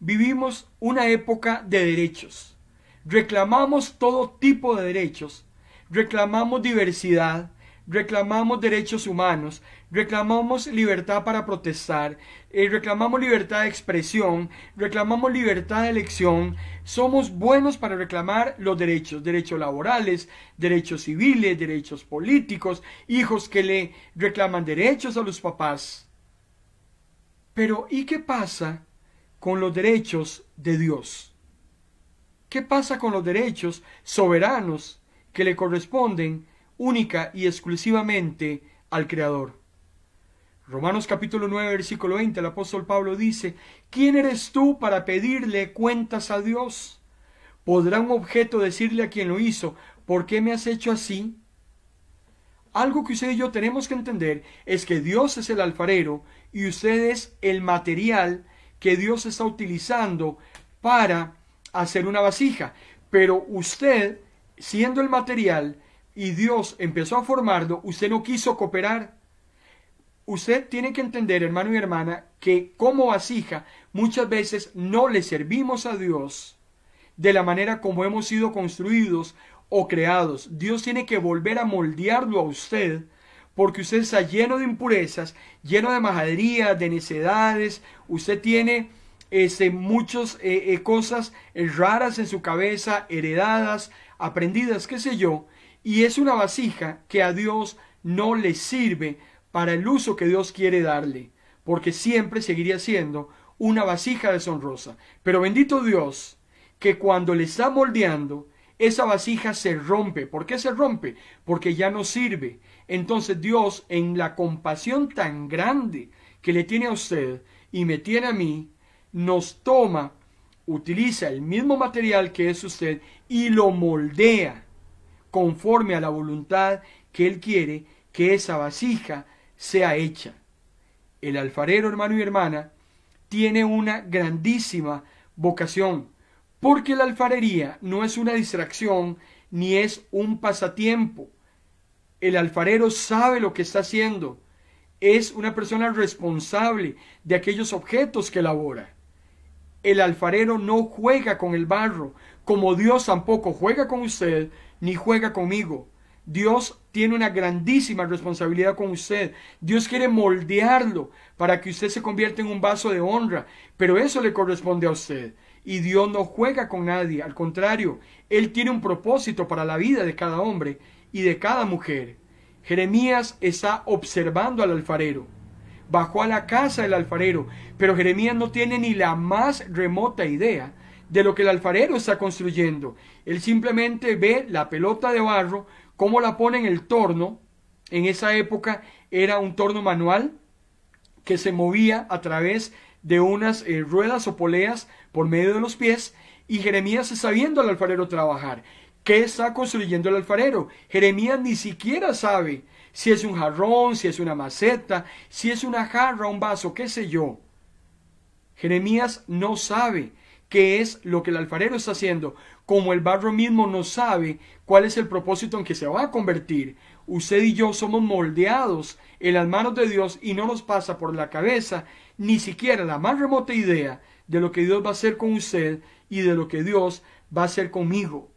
vivimos una época de derechos. Reclamamos todo tipo de derechos. Reclamamos diversidad, reclamamos derechos humanos, reclamamos libertad para protestar, eh, reclamamos libertad de expresión, reclamamos libertad de elección, somos buenos para reclamar los derechos, derechos laborales, derechos civiles, derechos políticos, hijos que le reclaman derechos a los papás. Pero ¿y qué pasa con los derechos de Dios? ¿Qué pasa con los derechos soberanos que le corresponden única y exclusivamente al Creador? Romanos capítulo 9, versículo 20, el apóstol Pablo dice, ¿quién eres tú para pedirle cuentas a Dios? ¿Podrá un objeto decirle a quien lo hizo, ¿por qué me has hecho así? Algo que usted y yo tenemos que entender es que Dios es el alfarero y usted es el material que Dios está utilizando para hacer una vasija. Pero usted, siendo el material y Dios empezó a formarlo, usted no quiso cooperar. Usted tiene que entender, hermano y hermana, que como vasija muchas veces no le servimos a Dios de la manera como hemos sido construidos o creados. Dios tiene que volver a moldearlo a usted porque usted está lleno de impurezas, lleno de majadería, de necedades, usted tiene este, muchas eh, eh, cosas eh, raras en su cabeza, heredadas, aprendidas, qué sé yo, y es una vasija que a Dios no le sirve para el uso que Dios quiere darle, porque siempre seguiría siendo una vasija deshonrosa. Pero bendito Dios, que cuando le está moldeando, esa vasija se rompe. ¿Por qué se rompe? Porque ya no sirve. Entonces Dios, en la compasión tan grande que le tiene a usted y me tiene a mí, nos toma, utiliza el mismo material que es usted y lo moldea conforme a la voluntad que Él quiere que esa vasija sea hecha. El alfarero, hermano y hermana, tiene una grandísima vocación, porque la alfarería no es una distracción ni es un pasatiempo. El alfarero sabe lo que está haciendo. Es una persona responsable de aquellos objetos que elabora. El alfarero no juega con el barro, como Dios tampoco juega con usted ni juega conmigo. Dios tiene una grandísima responsabilidad con usted. Dios quiere moldearlo para que usted se convierta en un vaso de honra, pero eso le corresponde a usted. Y Dios no juega con nadie, al contrario, Él tiene un propósito para la vida de cada hombre y de cada mujer. Jeremías está observando al alfarero. Bajó a la casa el alfarero, pero Jeremías no tiene ni la más remota idea de lo que el alfarero está construyendo. Él simplemente ve la pelota de barro, ¿Cómo la ponen el torno? En esa época era un torno manual que se movía a través de unas eh, ruedas o poleas por medio de los pies y Jeremías está viendo al alfarero trabajar. ¿Qué está construyendo el alfarero? Jeremías ni siquiera sabe si es un jarrón, si es una maceta, si es una jarra, un vaso, qué sé yo. Jeremías no sabe, qué es lo que el alfarero está haciendo. Como el barro mismo no sabe cuál es el propósito en que se va a convertir, usted y yo somos moldeados en las manos de Dios y no nos pasa por la cabeza ni siquiera la más remota idea de lo que Dios va a hacer con usted y de lo que Dios va a hacer conmigo.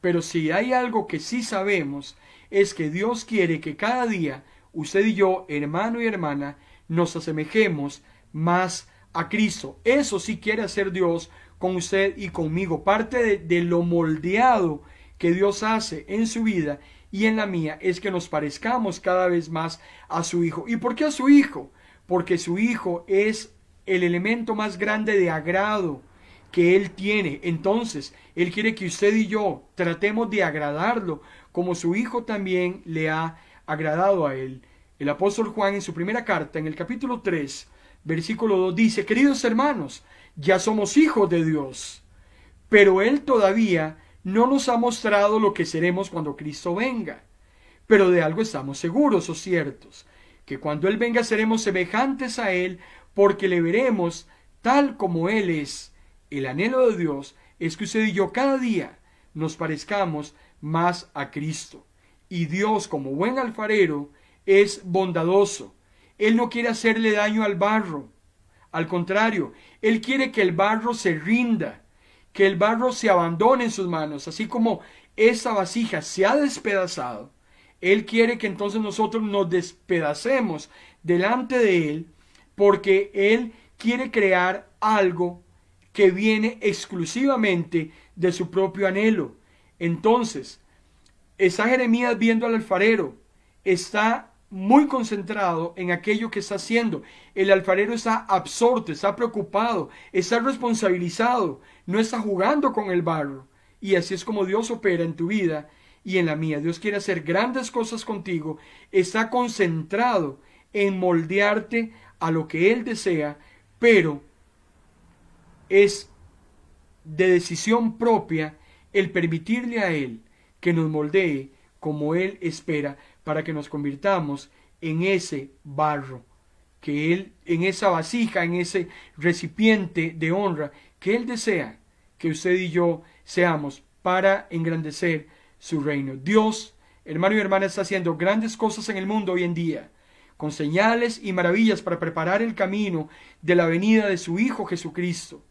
Pero si hay algo que sí sabemos es que Dios quiere que cada día usted y yo, hermano y hermana, nos asemejemos más a Cristo. Eso sí quiere hacer Dios con usted y conmigo. Parte de, lo moldeado que Dios hace en su vida y en la mía es que nos parezcamos cada vez más a su Hijo. ¿Y por qué a su Hijo? Porque su Hijo es el elemento más grande de agrado que Él tiene. Entonces, Él quiere que usted y yo tratemos de agradarlo como su Hijo también le ha agradado a Él. El apóstol Juan en su primera carta, en el capítulo 3, Versículo 2 dice, queridos hermanos, ya somos hijos de Dios, pero Él todavía no nos ha mostrado lo que seremos cuando Cristo venga. Pero de algo estamos seguros o oh ciertos, que cuando Él venga seremos semejantes a Él, porque le veremos tal como Él es. El anhelo de Dios es que usted y yo cada día nos parezcamos más a Cristo. Y Dios, como buen alfarero, es bondadoso él no quiere hacerle daño al barro. Al contrario, Él quiere que el barro se rinda, que el barro se abandone en sus manos, así como esa vasija se ha despedazado. Él quiere que entonces nosotros nos despedacemos delante de Él, porque Él quiere crear algo que viene exclusivamente de su propio anhelo. Entonces, está Jeremías viendo al alfarero, está muy concentrado en aquello que está haciendo. El alfarero está absorto, está preocupado, está responsabilizado, no está jugando con el barro. Y así es como Dios opera en tu vida y en la mía. Dios quiere hacer grandes cosas contigo, está concentrado en moldearte a lo que Él desea, pero es de decisión propia el permitirle a Él que nos moldee como Él espera para que nos convirtamos en ese barro, que Él, en esa vasija, en ese recipiente de honra que Él desea que usted y yo seamos para engrandecer su reino. Dios, hermano y hermana, está haciendo grandes cosas en el mundo hoy en día, con señales y maravillas para preparar el camino de la venida de su Hijo Jesucristo.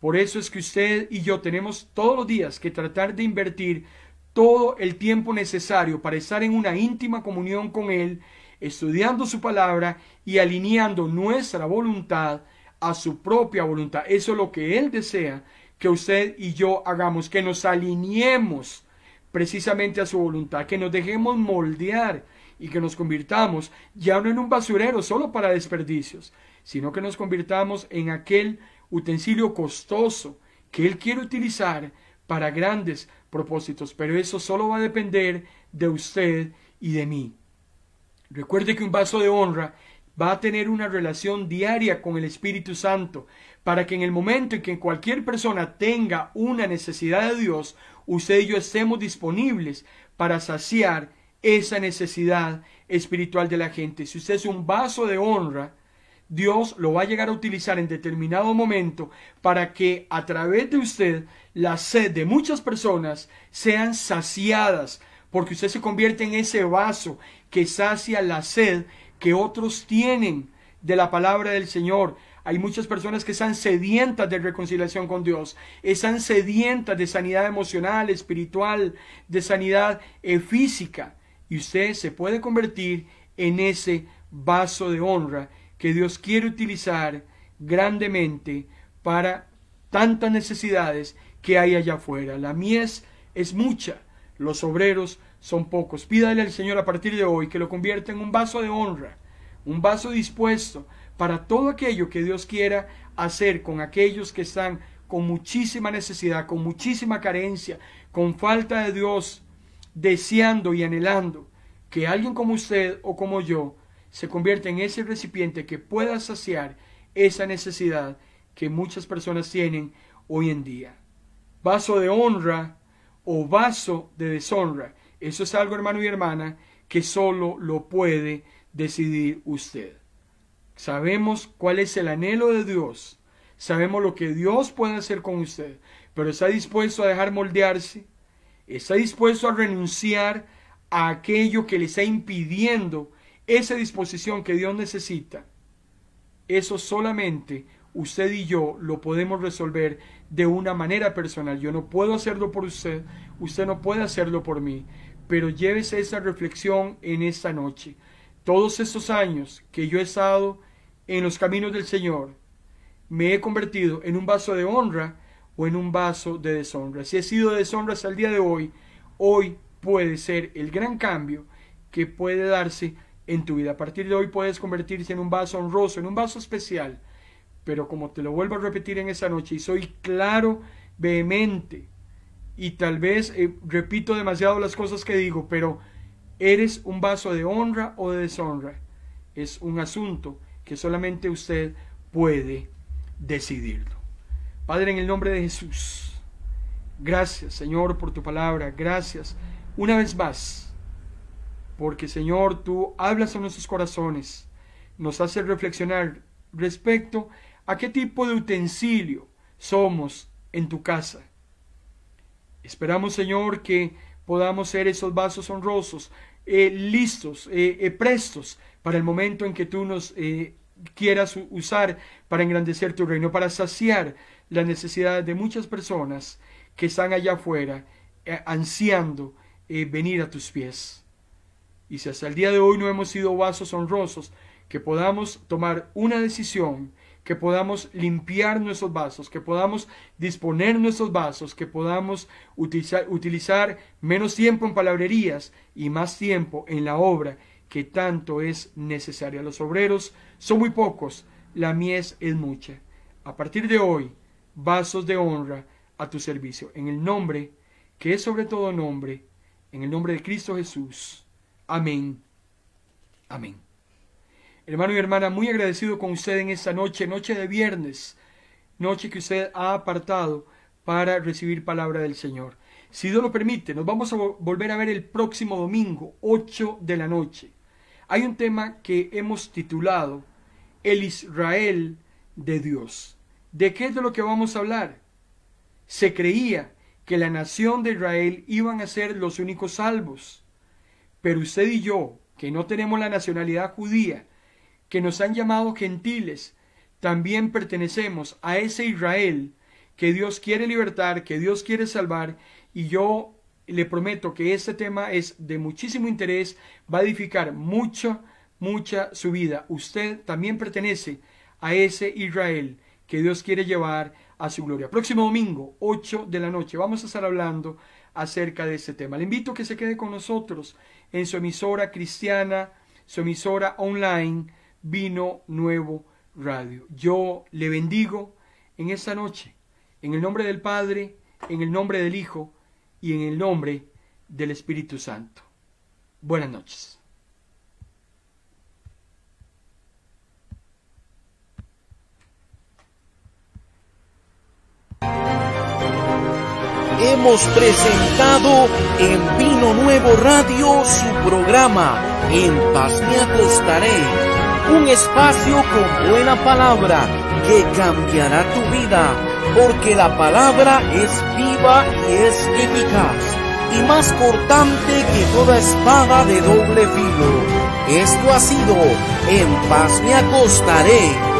Por eso es que usted y yo tenemos todos los días que tratar de invertir todo el tiempo necesario para estar en una íntima comunión con Él, estudiando su palabra y alineando nuestra voluntad a su propia voluntad. Eso es lo que Él desea que usted y yo hagamos, que nos alineemos precisamente a su voluntad, que nos dejemos moldear y que nos convirtamos ya no en un basurero solo para desperdicios, sino que nos convirtamos en aquel utensilio costoso que Él quiere utilizar para grandes propósitos, pero eso solo va a depender de usted y de mí. Recuerde que un vaso de honra va a tener una relación diaria con el Espíritu Santo, para que en el momento en que cualquier persona tenga una necesidad de Dios, usted y yo estemos disponibles para saciar esa necesidad espiritual de la gente. Si usted es un vaso de honra, Dios lo va a llegar a utilizar en determinado momento para que a través de usted la sed de muchas personas sean saciadas, porque usted se convierte en ese vaso que sacia la sed que otros tienen de la palabra del Señor. Hay muchas personas que están sedientas de reconciliación con Dios, están sedientas de sanidad emocional, espiritual, de sanidad eh, física. Y usted se puede convertir en ese vaso de honra que Dios quiere utilizar grandemente para tantas necesidades que hay allá afuera. La mies es mucha, los obreros son pocos. Pídale al Señor a partir de hoy que lo convierta en un vaso de honra, un vaso dispuesto para todo aquello que Dios quiera hacer con aquellos que están con muchísima necesidad, con muchísima carencia, con falta de Dios, deseando y anhelando que alguien como usted o como yo se convierte en ese recipiente que pueda saciar esa necesidad que muchas personas tienen hoy en día. Vaso de honra o vaso de deshonra. Eso es algo, hermano y hermana, que solo lo puede decidir usted. Sabemos cuál es el anhelo de Dios. Sabemos lo que Dios puede hacer con usted. Pero está dispuesto a dejar moldearse. Está dispuesto a renunciar a aquello que le está impidiendo esa disposición que Dios necesita, eso solamente usted y yo lo podemos resolver de una manera personal. Yo no puedo hacerlo por usted, usted no puede hacerlo por mí, pero llévese esa reflexión en esta noche. Todos estos años que yo he estado en los caminos del Señor, me he convertido en un vaso de honra o en un vaso de deshonra. Si he sido de deshonra hasta el día de hoy, hoy puede ser el gran cambio que puede darse en tu vida. A partir de hoy puedes convertirse en un vaso honroso, en un vaso especial. Pero como te lo vuelvo a repetir en esa noche, y soy claro, vehemente, y tal vez eh, repito demasiado las cosas que digo, pero eres un vaso de honra o de deshonra. Es un asunto que solamente usted puede decidirlo. Padre, en el nombre de Jesús, gracias Señor por tu palabra, gracias una vez más porque Señor, tú hablas en nuestros corazones, nos hace reflexionar respecto a qué tipo de utensilio somos en tu casa. Esperamos, Señor, que podamos ser esos vasos honrosos, eh, listos, eh, eh, prestos para el momento en que tú nos quieras usar para engrandecer tu reino, para saciar las necesidades de muchas personas que están allá afuera ansiando venir a tus pies y si hasta el día de hoy no hemos sido vasos honrosos, que podamos tomar una decisión, que podamos limpiar nuestros vasos, que podamos disponer nuestros vasos, que podamos utilizar, menos tiempo en palabrerías y más tiempo en la obra que tanto es necesaria. Los obreros son muy pocos, la mies es mucha. A partir de hoy, vasos de honra a tu servicio, en el nombre que es sobre todo nombre, en el nombre de Cristo Jesús. Amén. Amén. Hermano y hermana, muy agradecido con usted en esta noche, noche de viernes, noche que usted ha apartado para recibir palabra del Señor. Si Dios lo permite, nos vamos a volver a ver el próximo domingo, 8 de la noche. Hay un tema que hemos titulado El Israel de Dios. ¿De qué es de lo que vamos a hablar? Se creía que la nación de Israel iban a ser los únicos salvos. Pero usted y yo, que no tenemos la nacionalidad judía, que nos han llamado gentiles, también pertenecemos a ese Israel que Dios quiere libertar, que Dios quiere salvar, y yo le prometo que este tema es de muchísimo interés, va a edificar mucho, mucha su vida. Usted también pertenece a ese Israel que Dios quiere llevar a su gloria. Próximo domingo, 8 de la noche, vamos a estar hablando acerca de este tema. Le invito a que se quede con nosotros en su emisora cristiana, su emisora online, Vino Nuevo Radio. Yo le bendigo en esta noche, en el nombre del Padre, en el nombre del Hijo y en el nombre del Espíritu Santo. Buenas noches. hemos presentado en Vino Nuevo Radio su programa En Paz Me Acostaré, un espacio con buena palabra que cambiará tu vida, porque la palabra es viva y es eficaz y más cortante que toda espada de doble filo. Esto ha sido En Paz me acostaré